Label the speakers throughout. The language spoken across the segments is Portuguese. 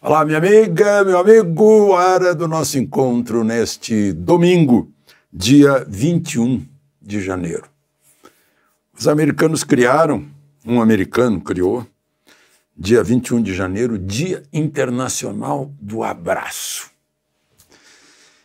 Speaker 1: Olá, minha amiga, meu amigo, hora do nosso encontro neste domingo, dia 21 de janeiro. Os americanos criaram, um americano criou, dia 21 de janeiro, Dia Internacional do Abraço.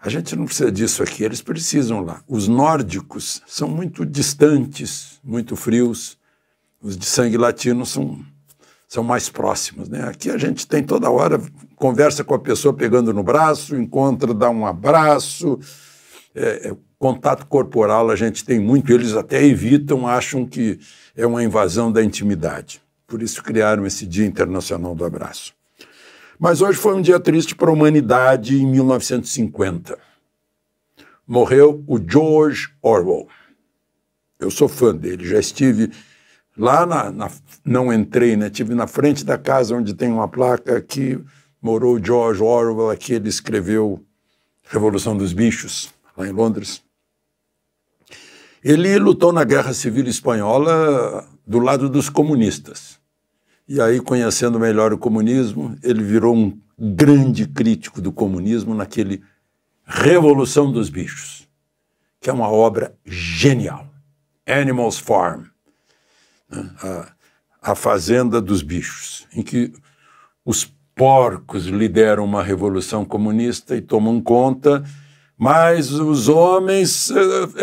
Speaker 1: A gente não precisa disso aqui, eles precisam lá. Os nórdicos são muito distantes, muito frios. Os de sangue latino são são mais próximos, Né? Aqui a gente tem toda hora, conversa com a pessoa pegando no braço, encontra, dá um abraço. É, é, contato corporal a gente tem muito, eles até evitam, acham que é uma invasão da intimidade. Por isso criaram esse Dia Internacional do Abraço. Mas hoje foi um dia triste para a humanidade em 1950. Morreu o George Orwell. Eu sou fã dele, já estive Lá na, na, não entrei, né? Tive na frente da casa onde tem uma placa que morou George Orwell, aqui ele escreveu Revolução dos Bichos, lá em Londres. Ele lutou na Guerra Civil Espanhola do lado dos comunistas. E aí, conhecendo melhor o comunismo, ele virou um grande crítico do comunismo naquele Revolução dos Bichos, que é uma obra genial. Animals Farm a, a Fazenda dos Bichos, em que os porcos lideram uma revolução comunista e tomam conta, mas os homens eh,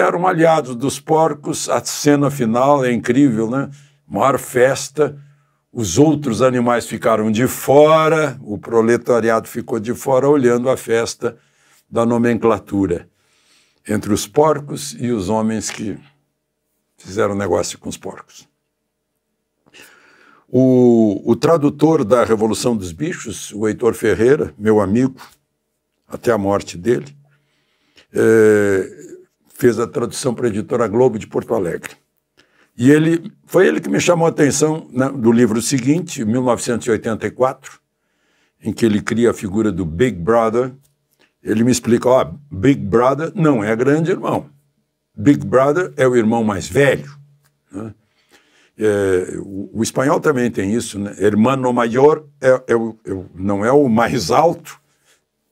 Speaker 1: eram aliados dos porcos. A cena final é incrível, né? Maior festa. Os outros animais ficaram de fora, o proletariado ficou de fora olhando a festa da nomenclatura entre os porcos e os homens que fizeram negócio com os porcos. O, o tradutor da Revolução dos Bichos, o Heitor Ferreira, meu amigo, até a morte dele, é, fez a tradução para a editora Globo de Porto Alegre. E ele foi ele que me chamou a atenção né, do livro seguinte, 1984, em que ele cria a figura do Big Brother. Ele me explica: ó, Big Brother não é grande irmão. Big Brother é o irmão mais velho. Né? É, o, o, espanhol também tem isso, né? Hermano maior é, é, o, é, o, não é o mais alto,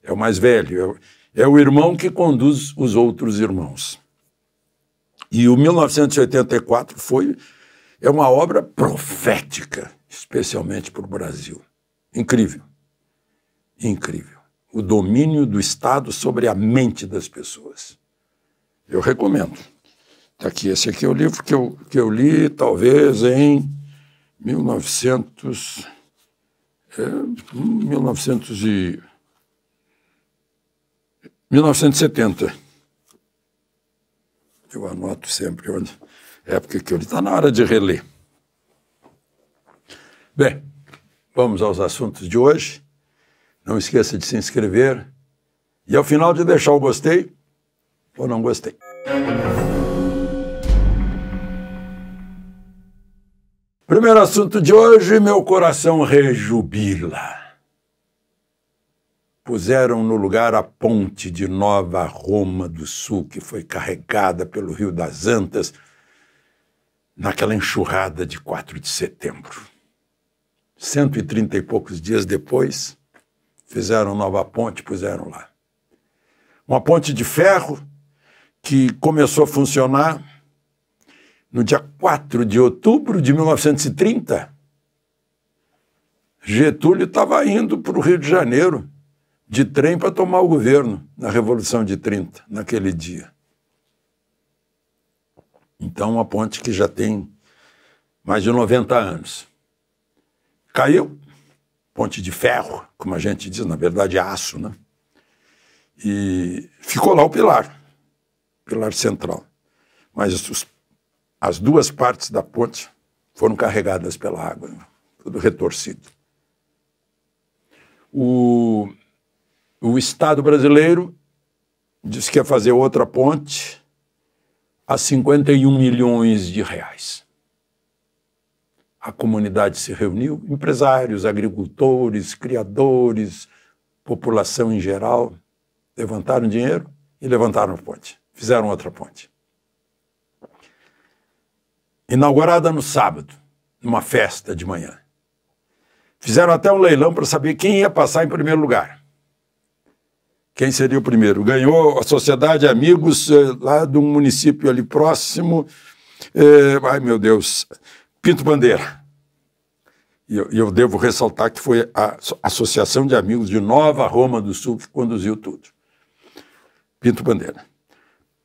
Speaker 1: é o mais velho, é, o é irmão que conduz os outros irmãos. E o 1984 foi é uma obra profética, especialmente para o Brasil. Incrível, incrível. O domínio do Estado sobre a mente das pessoas. Eu recomendo. Está aqui, esse aqui é o livro que eu, que eu li, talvez, em 1900, é, 1900 e, 1970. Eu anoto sempre onde, época que eu li. É Está na hora de reler. Bem, vamos aos assuntos de hoje. Não esqueça de se inscrever e, ao final, de deixar o gostei ou não gostei. Primeiro assunto de hoje, meu coração rejubila. Puseram no lugar a ponte de Nova Roma do Sul, que foi carregada pelo Rio das Antas naquela enxurrada de 4 de setembro. Cento e trinta e poucos dias depois, fizeram nova ponte, puseram lá. Uma ponte de ferro que começou a funcionar no dia 4 de outubro de 1930, Getúlio estava indo para o Rio de Janeiro de trem para tomar o governo na Revolução de 30, naquele dia. Então, uma ponte que já tem mais de 90 anos. Caiu, ponte de ferro, como a gente diz, na verdade aço, né? E ficou lá o pilar, pilar central. Mas os as duas partes da ponte foram carregadas pela água, né? tudo retorcido. O, o Estado brasileiro disse que ia fazer outra ponte a 51 milhões de reais. A comunidade se reuniu, empresários, agricultores, criadores, população em geral, levantaram dinheiro e levantaram a ponte, fizeram outra ponte inaugurada no sábado, numa festa de manhã. Fizeram até um leilão para saber quem ia passar em primeiro lugar. Quem seria o primeiro? Ganhou a Sociedade Amigos, eh, lá de um município ali próximo. Eh, ai, meu Deus. Pinto Bandeira. E eu, eu, devo ressaltar que foi a Associação de Amigos de Nova Roma do Sul que conduziu tudo. Pinto Bandeira.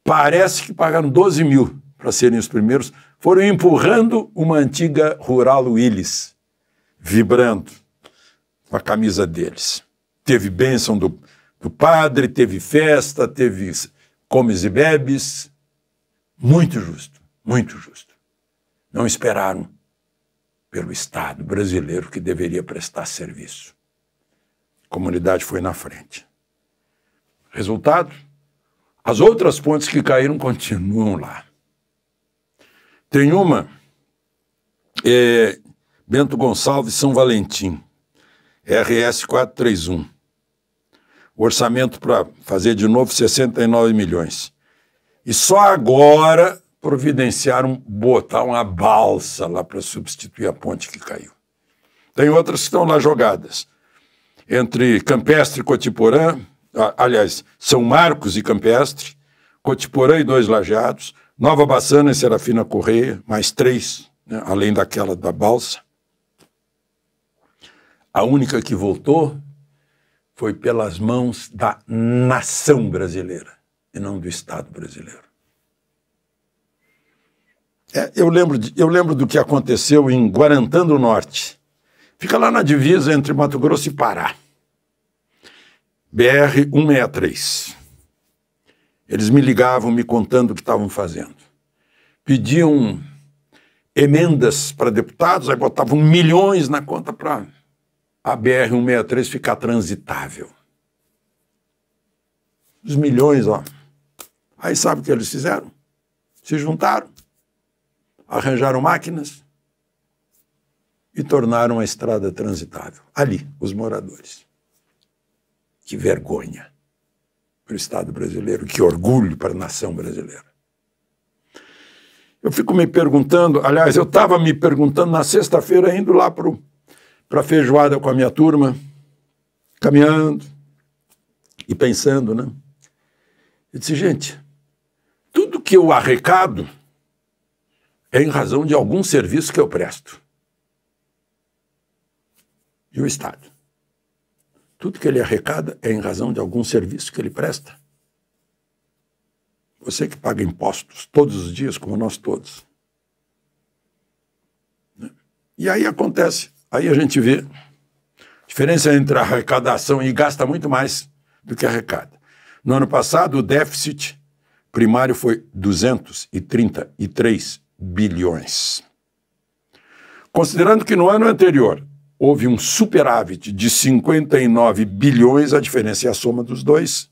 Speaker 1: Parece que pagaram 12 mil para serem os primeiros, foram empurrando uma antiga rural Willis, vibrando com a camisa deles. Teve bênção do, do padre, teve festa, teve comes e bebes. Muito justo, muito justo. Não esperaram pelo Estado brasileiro que deveria prestar serviço. A comunidade foi na frente. Resultado? As outras pontes que caíram continuam lá. Tem uma, é, Bento Gonçalves São Valentim, RS 431. O orçamento para fazer de novo 69 milhões. E só agora providenciaram botar uma balsa lá para substituir a ponte que caiu. Tem outras que estão lá jogadas. Entre Campestre e Cotiporã, aliás, São Marcos e Campestre, Cotiporã e Dois Lajeados, Nova Bassana e Serafina Correia, mais três, né, além daquela da Balsa. A única que voltou foi pelas mãos da nação brasileira e não do Estado brasileiro. É, eu, lembro de, eu lembro do que aconteceu em Guarantã do Norte. Fica lá na divisa entre Mato Grosso e Pará. BR 163. Eles me ligavam me contando o que estavam fazendo. Pediam emendas para deputados, aí botavam milhões na conta para a BR-163 ficar transitável. Os milhões, ó. Aí sabe o que eles fizeram? Se juntaram, arranjaram máquinas e tornaram a estrada transitável. Ali, os moradores. Que vergonha para o Estado brasileiro, que orgulho para a nação brasileira. Eu fico me perguntando, aliás, eu estava me perguntando na sexta-feira, indo lá para a feijoada com a minha turma, caminhando e pensando, né? Eu disse, gente, tudo que eu arrecado é em razão de algum serviço que eu presto. E o Estado. Tudo que ele arrecada é em razão de algum serviço que ele presta. Você que paga impostos todos os dias, como nós todos. Né? E aí acontece, aí a gente vê a diferença entre a arrecadação e gasta muito mais do que arrecada. No ano passado, o déficit primário foi 233 bilhões. Considerando que no ano anterior houve um superávit de 59 bilhões, a diferença é a soma dos dois,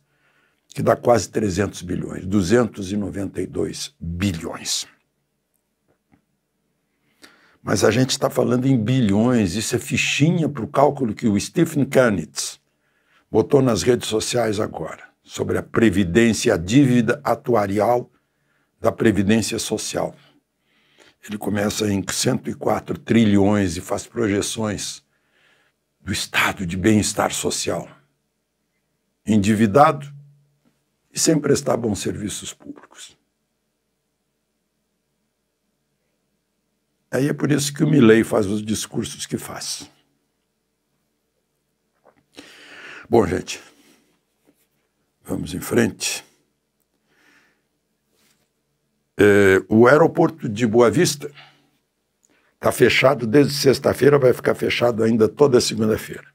Speaker 1: que dá quase 300 bilhões, 292 bilhões. Mas a gente está falando em bilhões, isso é fichinha para o cálculo que o Stephen Kanitz botou nas redes sociais agora, sobre a previdência, a dívida atuarial da previdência social. Ele começa em 104 trilhões e faz projeções do estado de bem-estar social. Endividado e sem prestar bons serviços públicos. Aí é por isso que o Milley faz os discursos que faz. Bom, gente, vamos em frente. É, o aeroporto de Boa Vista está fechado desde sexta-feira, vai ficar fechado ainda toda segunda-feira.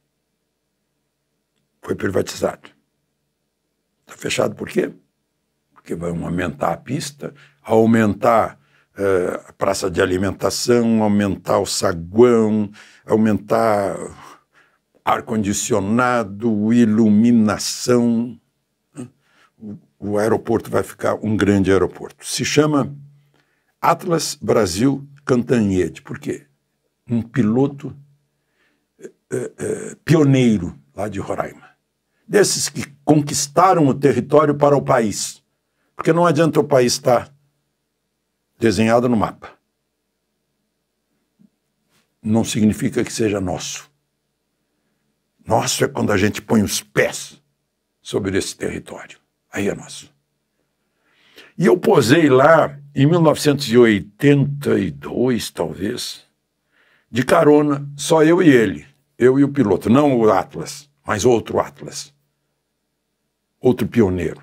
Speaker 1: Foi privatizado. Está fechado por quê? Porque vão aumentar a pista, aumentar é, a praça de alimentação, aumentar o saguão, aumentar ar-condicionado, iluminação. Né? o aeroporto vai ficar um grande aeroporto. Se chama Atlas Brasil Cantanhede, porque um piloto é, é, pioneiro lá de Roraima, desses que conquistaram o território para o país, porque não adianta o país estar desenhado no mapa. Não significa que seja nosso. Nosso é quando a gente põe os pés sobre esse território. Aí é nosso. E eu posei lá em 1982, talvez, de carona, só eu e ele, eu e o piloto, não o Atlas, mas outro Atlas, outro pioneiro,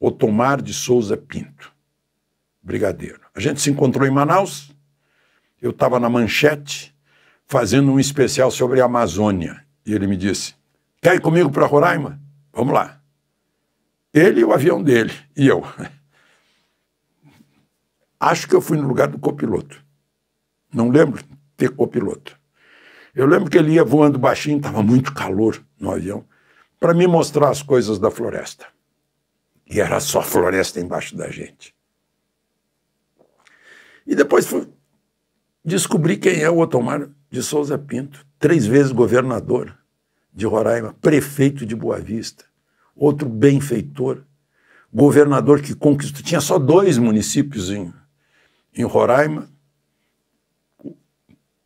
Speaker 1: Otomar de Souza Pinto, brigadeiro. A gente se encontrou em Manaus, eu estava na manchete fazendo um especial sobre a Amazônia, e ele me disse: Quer ir comigo para Roraima? Vamos lá. Ele e o avião dele, e eu. Acho que eu fui no lugar do copiloto. Não lembro ter copiloto. Eu lembro que ele ia voando baixinho, estava muito calor no avião, para me mostrar as coisas da floresta. E era só floresta embaixo da gente. E depois fui, descobri quem é o Otomar de Souza Pinto, três vezes governador de Roraima, prefeito de Boa Vista, outro benfeitor, governador que conquistou. Tinha só dois municípios em, em Roraima,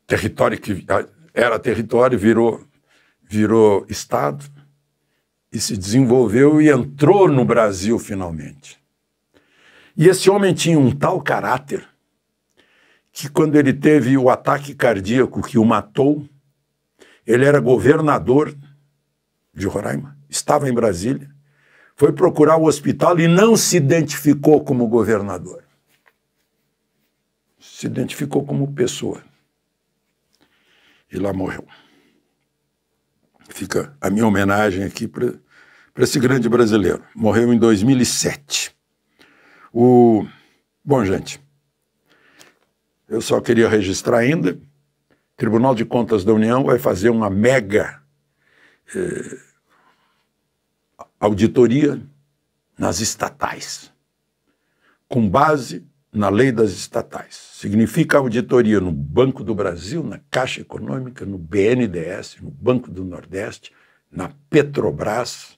Speaker 1: território que era território, virou, virou Estado, e se desenvolveu e entrou no Brasil finalmente. E esse homem tinha um tal caráter que, quando ele teve o ataque cardíaco que o matou, ele era governador de Roraima estava em Brasília, foi procurar o hospital e não se identificou como governador. Se identificou como pessoa. E lá morreu. Fica a minha homenagem aqui para esse grande brasileiro. Morreu em 2007. O... Bom, gente, eu só queria registrar ainda: o Tribunal de Contas da União vai fazer uma mega. Eh, auditoria nas estatais, com base na lei das estatais. Significa auditoria no Banco do Brasil, na Caixa Econômica, no BNDES, no Banco do Nordeste, na Petrobras,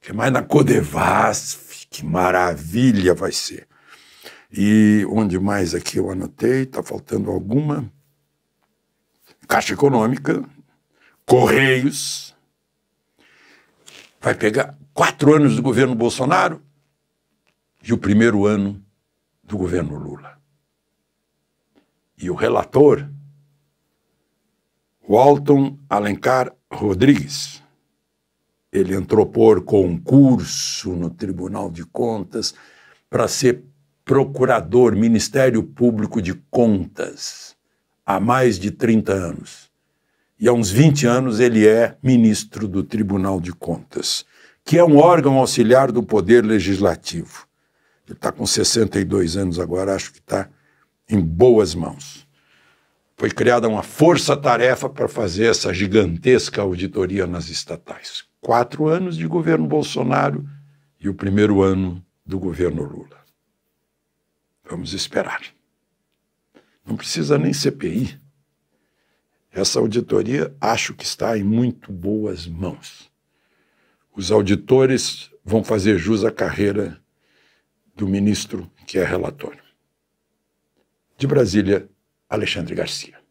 Speaker 1: que mais na Codevasf, que maravilha vai ser. E onde mais aqui eu anotei, está faltando alguma? Caixa Econômica, Correios, vai pegar quatro anos do governo Bolsonaro e o primeiro ano do governo Lula. E o relator, Walton Alencar Rodrigues, ele entrou por concurso no Tribunal de Contas para ser procurador, Ministério Público de Contas, há mais de 30 anos e há uns 20 anos ele é ministro do Tribunal de Contas, que é um órgão auxiliar do Poder Legislativo. Ele está com 62 anos agora, acho que está em boas mãos. Foi criada uma força-tarefa para fazer essa gigantesca auditoria nas estatais. Quatro anos de governo Bolsonaro e o primeiro ano do governo Lula. Vamos esperar. Não precisa nem CPI. Essa auditoria acho que está em muito boas mãos. Os auditores vão fazer jus à carreira do ministro que é relator. De Brasília, Alexandre Garcia.